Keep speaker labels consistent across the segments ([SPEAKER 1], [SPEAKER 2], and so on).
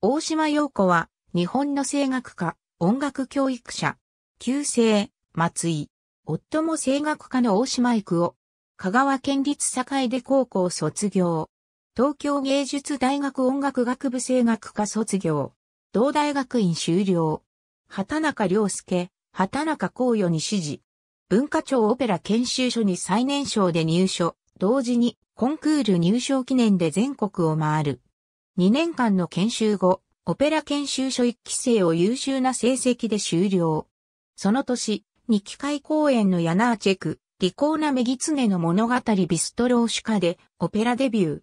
[SPEAKER 1] 大島洋子は、日本の声楽家、音楽教育者、旧姓、松井、夫も声楽家の大島育夫、香川県立境で高校卒業、東京芸術大学音楽学部声楽科卒業、同大学院修了、畑中良介、畑中幸与に指示、文化庁オペラ研修所に最年少で入所、同時にコンクール入賞記念で全国を回る。2年間の研修後、オペラ研修所1期生を優秀な成績で終了。その年、2期会公演のヤナーチェク、利口なメギツネの物語ビストローシュカでオペラデビュー。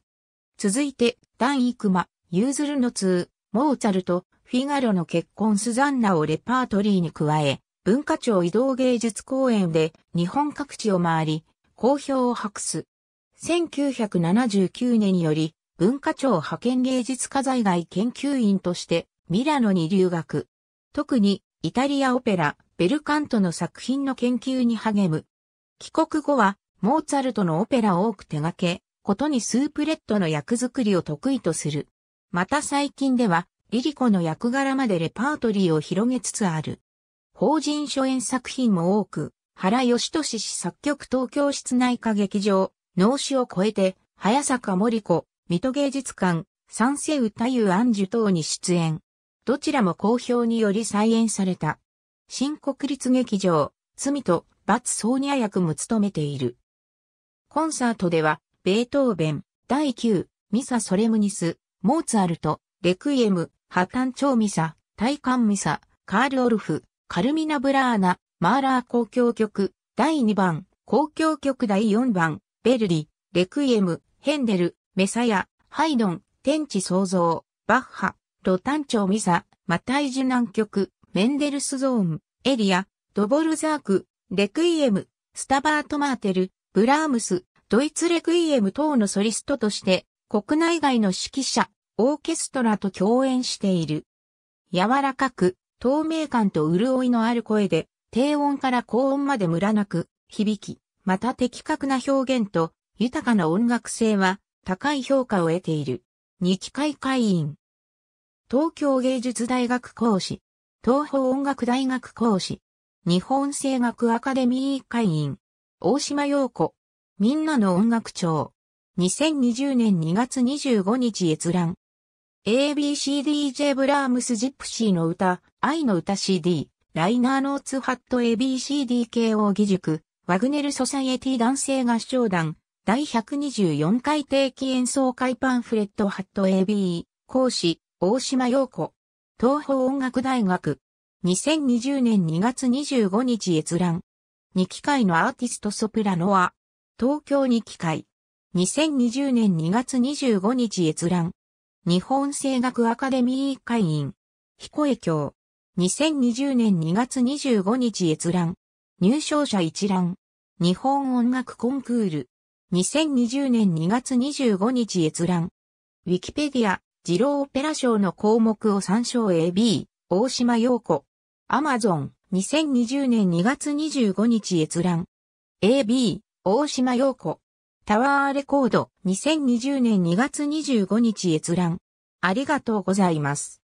[SPEAKER 1] 続いて、ダン・イクマ、ユーズルのー、モーツァルト、フィガロの結婚スザンナをレパートリーに加え、文化庁移動芸術公演で日本各地を回り、好評を博す。1979年より文化庁派遣芸術家在外研究員としてミラノに留学。特にイタリアオペラ、ベルカントの作品の研究に励む。帰国後はモーツァルトのオペラを多く手掛け、ことにスープレットの役作りを得意とする。また最近では、リリコの役柄までレパートリーを広げつつある。法人初演作品も多く、原義俊氏作曲東京室内歌劇場、脳死を超えて、早坂森子、水戸芸術館、三世歌ン安寿等に出演。どちらも好評により再演された。新国立劇場、罪と罰ソーニャ役も務めている。コンサートでは、ベートーベン、第9、ミサ・ソレムニス、モーツァルト、レクイエム、ハタンチョウミサ、タイカンミサ、カール・オルフ、カルミナ・ブラーナ、マーラー交響曲、第2番、交響曲第4番、ベルリ、レクイエム、ヘンデル、メサヤ、ハイドン、天地創造、バッハ、ロタンチョミサ、マタイジュ南極、メンデルスゾーン、エリア、ドボルザーク、レクイエム、スタバート・マーテル、ブラームス、ドイツレクイエム等のソリストとして、国内外の指揮者、オーケストラと共演している。柔らかく、透明感と潤いのある声で、低音から高音までムラなく、響き、また的確な表現と、豊かな音楽性は、高い評価を得ている。二期会会員。東京芸術大学講師。東方音楽大学講師。日本声楽アカデミー会員。大島洋子。みんなの音楽長。2020年2月25日閲覧。ABCDJ ブラームスジップシーの歌、愛の歌 CD、ライナーノーツハット ABCDKO 義塾、ワグネルソサイエティ男性合唱団、第124回定期演奏会パンフレットハット AB、講師、大島洋子。東方音楽大学。2020年2月25日閲覧。2機会のアーティストソプラノは、東京2機会。2020年2月25日閲覧。日本声楽アカデミー会員。彦江京。2020年2月25日閲覧。入賞者一覧。日本音楽コンクール。2020年2月25日閲覧。ウィキペディア、二郎オペラ賞の項目を参照 AB、大島陽子。アマゾン、2020年2月25日閲覧。AB、大島陽子。タワーレコード、2020年2月25日閲覧。ありがとうございます。